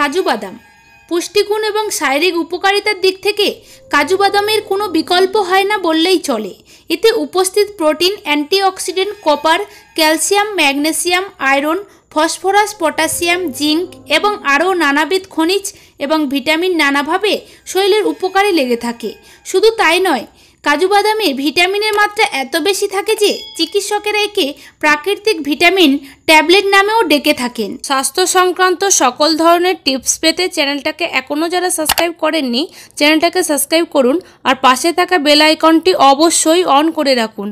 কাজু বাদাম পুষ্টিগুণ এবং শারীরিক উপকারিতার দিক থেকে কাজু বাদামের কোনো বিকল্প হয় না বললেই চলে এতে উপস্থিত protein antioxidant copper calcium magnesium iron phosphorus potassium zinc এবং আরও নানাবিধ খনিজ এবং ভিটামিন নানাভাবে শরীরের উপকারে লেগে থাকে শুধু তাই নয় কাজু বাদামে ভিটামিনের মাত্রা এত বেশি থাকে যে চিকিৎসকেরা একে প্রাকৃতিক ভিটামিন ট্যাবলেট নামেও ডেকে থাকেন স্বাস্থ্য সংক্রান্ত সকল ধরনের টিপস পেতে চ্যানেলটাকে এখনও যারা সাবস্ক্রাইব করেননি চ্যানেলটাকে সাবস্ক্রাইব করুন আর পাশে থাকা বেল আইকনটি অবশ্যই অন করে রাখুন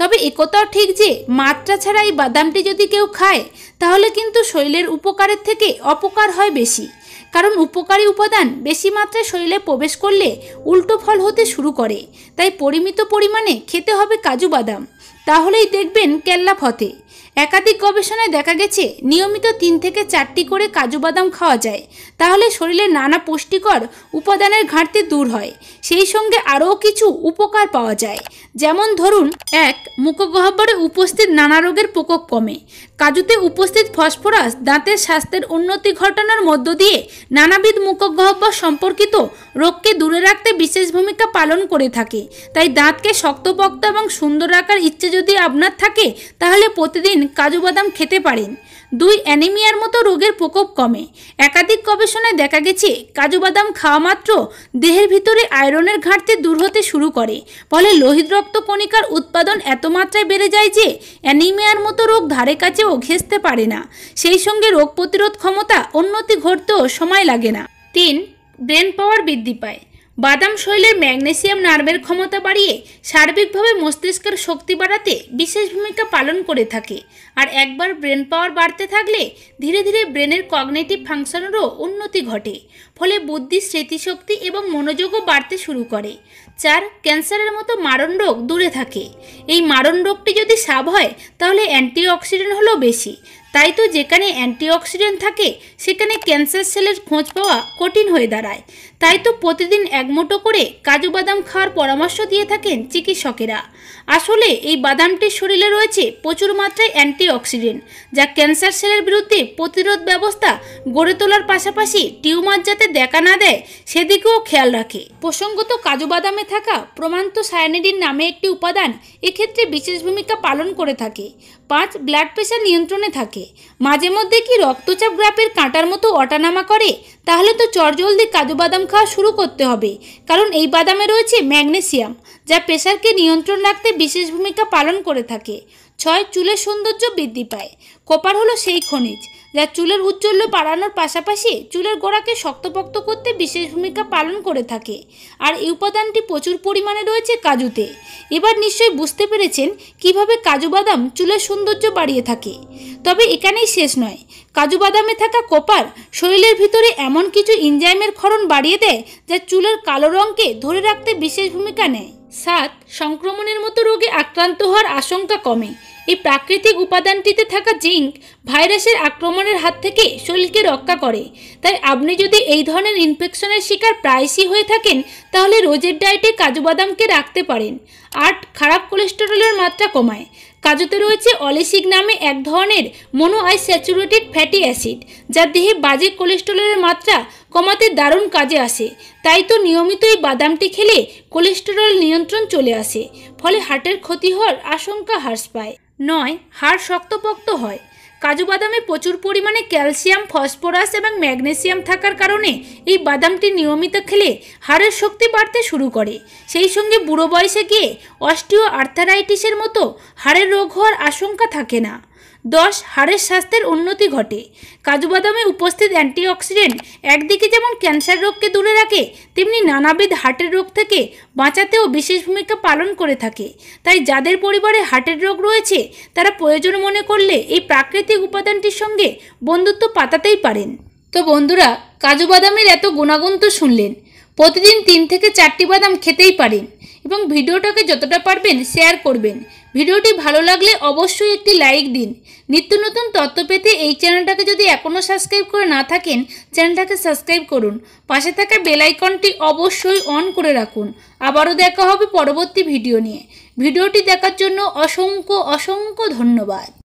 তবে একথাও ঠিক যে মাত্রা ছাড়া এই বাদামটি যদি কেউ খায় তাহলে কিন্তু শরীরের উপকারের থেকে অপকার হয় বেশি কারণ উপকারী উপাদান বেশি মাত্রায় শরীরে প্রবেশ করলে উল্টো ফল হতে শুরু করে তাই পরিমিত পরিমাণে খেতে হবে কাজু বাদাম তাহলেই দেখবেন কেল্লা ফতে একাধিক গবেষণায় দেখা গেছে নিয়মিত তিন থেকে চারটি করে কাজু বাদাম খাওয়া যায় তাহলে শরীরে নানা পুষ্টিকর উপাদানের ঘাটতি দূর হয় সেই সঙ্গে আরও কিছু উপকার পাওয়া যায় যেমন ধরুন এক মুখগহ্বরে উপস্থিত নানা রোগের প্রকোপ কমে কাজুতে উপস্থিত ফসফরাস দাঁতের স্বাস্থ্যের উন্নতি ঘটানোর মধ্য দিয়ে নানাবিধ মুখগহ্বর সম্পর্কিত রোগকে দূরে রাখতে বিশেষ ভূমিকা পালন করে থাকে তাই দাঁতকে শক্তপক্ত এবং সুন্দর রাখার ইচ্ছে যদি আপনার থাকে তাহলে প্রতিদিন কাজু বাদাম খেতে পারেন দুই অ্যানিমিয়ার মতো রোগের প্রকোপ কমে একাধিক গবেষণায় দেখা গেছে কাজু বাদাম খাওয়া মাত্র দেহের ভিতরে আয়রনের ঘাটতি দূর হতে শুরু করে ফলে লোহিত রক্ত কণিকার উৎপাদন এত মাত্রায় বেড়ে যায় যে অ্যানিমিয়ার মতো রোগ ধারে কাছেও ঘেঁচতে পারে না সেই সঙ্গে রোগ প্রতিরোধ ক্ষমতা উন্নতি ঘটতেও সময় লাগে না তিন ব্রেন পাওয়ার বৃদ্ধি পায় বাদাম শৈলের ম্যাগনেসিয়াম নার্ভের ক্ষমতা বাড়িয়ে সার্বিকভাবে মস্তিষ্কের শক্তি বাড়াতে বিশেষ ভূমিকা পালন করে থাকে আর একবার ব্রেন পাওয়ার বাড়তে থাকলে ধীরে ধীরে ব্রেনের কগনেটিভ ফাংশনেরও উন্নতি ঘটে ফলে বুদ্ধি স্মৃতিশক্তি এবং মনোযোগও বাড়তে শুরু করে চার ক্যান্সারের মতো মারণ রোগ দূরে থাকে এই মারণ রোগটি যদি সাব হয় তাহলে অ্যান্টিঅক্সিডেন্ট হলো বেশি তাই তো যেখানে অ্যান্টিঅক্সিডেন্ট থাকে সেখানে ক্যান্সার সেলের খোঁজ পাওয়া কঠিন হয়ে দাঁড়ায় তাই তো প্রতিদিন একমুঠো করে কাজু বাদাম খাওয়ার পরামর্শ দিয়ে থাকেন চিকিৎসকেরা আসলে এই বাদামটির শরীরে রয়েছে প্রচুর মাত্রায় অ্যান্টিঅক্সিডেন্ট যা ক্যান্সার সেলের বিরুদ্ধে প্রতিরোধ ব্যবস্থা গড়ে তোলার পাশাপাশি টিউমার যাতে দেখা না দেয় সেদিকেও খেয়াল রাখে প্রসঙ্গত কাজু বাদামে থাকা প্রমান্ত সায়ানিডিন নামে একটি উপাদান এক্ষেত্রে বিশেষ ভূমিকা পালন করে থাকে পাঁচ ব্লাড প্রেশার নিয়ন্ত্রণে থাকে মাঝে মধ্যে কি রক্তচাপ গ্রাফের কাঁটার মতো অটানামা করে তাহলে তো জলদি কাজু বাদাম খাওয়া শুরু করতে হবে কারণ এই বাদামে রয়েছে ম্যাগনেসিয়াম যা প্রেশারকে নিয়ন্ত্রণ রাখতে বিশেষ ভূমিকা পালন করে থাকে ছয় চুলের সৌন্দর্য বৃদ্ধি পায় কপার হলো সেই খনিজ যা চুলের উজ্জ্বল্য বাড়ানোর পাশাপাশি চুলের গোড়াকে শক্তপক্ত করতে বিশেষ ভূমিকা পালন করে থাকে আর এই উপাদানটি প্রচুর পরিমাণে রয়েছে কাজুতে এবার নিশ্চয়ই বুঝতে পেরেছেন কিভাবে কাজু বাদাম চুলের সৌন্দর্য বাড়িয়ে থাকে তবে এখানেই শেষ নয় কাজু বাদামে থাকা কপার শরীরের ভিতরে এমন কিছু ইনজাইমের ক্ষরণ বাড়িয়ে দেয় যা চুলের কালো রঙকে ধরে রাখতে বিশেষ ভূমিকা নেয় সাত সংক্রমণের মতো রোগে আক্রান্ত হওয়ার আশঙ্কা কমে এই প্রাকৃতিক উপাদানটিতে থাকা জিঙ্ক ভাইরাসের আক্রমণের হাত থেকে শরীরকে রক্ষা করে তাই আপনি যদি এই ধরনের ইনফেকশনের শিকার প্রায়শই হয়ে থাকেন তাহলে রোজের ডায়েটে কাজু বাদামকে রাখতে পারেন আট খারাপ কোলেস্টেরলের মাত্রা কমায় কাজুতে রয়েছে অলিসিক নামে এক ধরনের মোনো আইস্যাচুরেটেড ফ্যাটি অ্যাসিড যা দেহে বাজে কোলেস্টেরলের মাত্রা কমাতে দারুণ কাজে আসে তাই তো নিয়মিত এই বাদামটি খেলে কোলেস্টেরল নিয়ন্ত্রণ চলে আসে ফলে হার্টের ক্ষতি হওয়ার আশঙ্কা হ্রাস পায় নয় হাড় শক্তপোক্ত হয় কাজু বাদামে প্রচুর পরিমাণে ক্যালসিয়াম ফসফরাস এবং ম্যাগনেসিয়াম থাকার কারণে এই বাদামটি নিয়মিত খেলে হাড়ের শক্তি বাড়তে শুরু করে সেই সঙ্গে বুড়ো বয়সে গিয়ে অস্টিও আর্থারাইটিসের মতো হাড়ের রোগ হওয়ার আশঙ্কা থাকে না দশ হাড়ের স্বাস্থ্যের উন্নতি ঘটে কাজুবাদামে উপস্থিত উপস্থিত অ্যান্টিঅক্সিডেন্ট একদিকে যেমন ক্যান্সার রোগকে দূরে রাখে তেমনি নানাবিধ হার্টের রোগ থেকে বাঁচাতেও বিশেষ ভূমিকা পালন করে থাকে তাই যাদের পরিবারে হার্টের রোগ রয়েছে তারা প্রয়োজন মনে করলে এই প্রাকৃতিক উপাদানটির সঙ্গে বন্ধুত্ব পাতাতেই পারেন তো বন্ধুরা কাজু বাদামের এত গুণাগুণ তো শুনলেন প্রতিদিন তিন থেকে চারটি বাদাম খেতেই পারেন এবং ভিডিওটাকে যতটা পারবেন শেয়ার করবেন ভিডিওটি ভালো লাগলে অবশ্যই একটি লাইক দিন নিত্য নতুন তথ্য পেতে এই চ্যানেলটাকে যদি এখনও সাবস্ক্রাইব করে না থাকেন চ্যানেলটাকে সাবস্ক্রাইব করুন পাশে থাকা বেলাইকনটি অবশ্যই অন করে রাখুন আবারও দেখা হবে পরবর্তী ভিডিও নিয়ে ভিডিওটি দেখার জন্য অসংখ্য অসংখ্য ধন্যবাদ